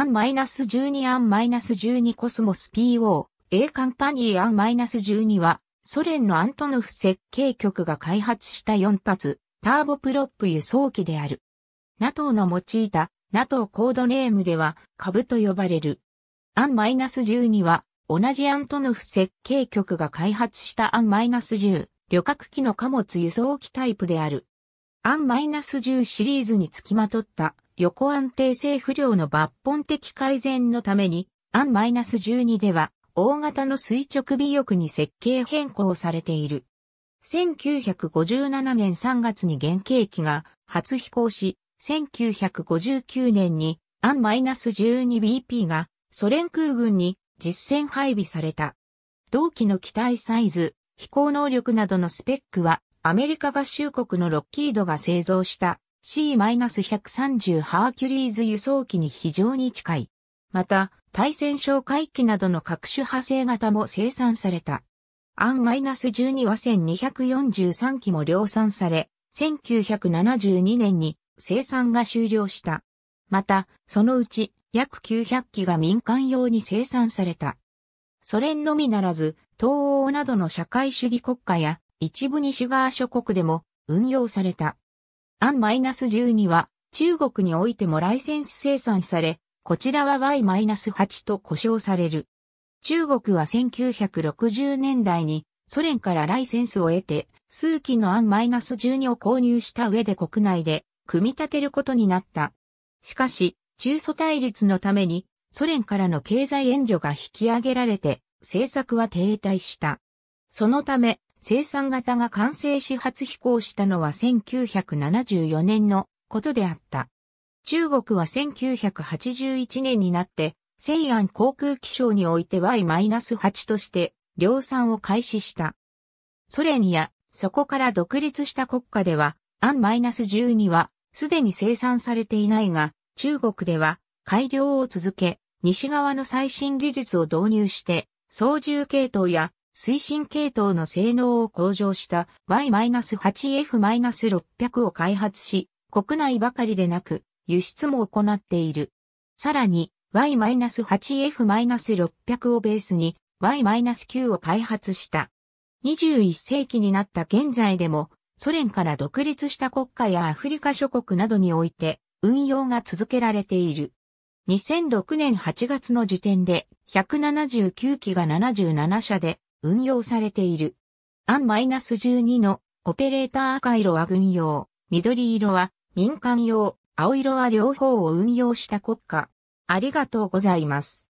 アンマイナス -12 アンマイナス -12 コスモス PO、A カンパニーアンマイナス -12 は、ソ連のアントノフ設計局が開発した4発、ターボプロップ輸送機である。NATO の用いた NATO コードネームでは株と呼ばれる。アンマイナス -12 は同じアントノフ設計局が開発したアンマイナ -10 旅客機の貨物輸送機タイプである。アンマイナ -10 シリーズにつきまとった横安定性不良の抜本的改善のために、案 -12 では、大型の垂直尾翼に設計変更されている。1957年3月に原型機が初飛行し、1959年にアン -12BP がソ連空軍に実戦配備された。同期の機体サイズ、飛行能力などのスペックはアメリカ合衆国のロッキードが製造した C-130 ハーキュリーズ輸送機に非常に近い。また、対戦哨戒機などの各種派生型も生産された。アン -12 は1243機も量産され、1972年に生産が終了した。また、そのうち約900機が民間用に生産された。ソ連のみならず、東欧などの社会主義国家や一部西側諸国でも運用された。案 -12 は中国においてもライセンス生産され、こちらは Y-8 と呼称される。中国は1960年代にソ連からライセンスを得て、数機の案 -12 を購入した上で国内で組み立てることになった。しかし、中ソ対立のためにソ連からの経済援助が引き上げられて、政策は停滞した。そのため、生産型が完成し初飛行したのは1974年のことであった。中国は1981年になって、西安航空気象において Y-8 として量産を開始した。ソ連やそこから独立した国家では、安－ン -12 はすでに生産されていないが、中国では改良を続け、西側の最新技術を導入して、操縦系統や推進系統の性能を向上した Y-8F-600 を開発し、国内ばかりでなく輸出も行っている。さらに Y-8F-600 をベースに Y-9 を開発した。21世紀になった現在でも、ソ連から独立した国家やアフリカ諸国などにおいて運用が続けられている。2006年8月の時点で179機が77社で運用されている。ナス1 2のオペレーター赤色は軍用、緑色は民間用、青色は両方を運用した国家。ありがとうございます。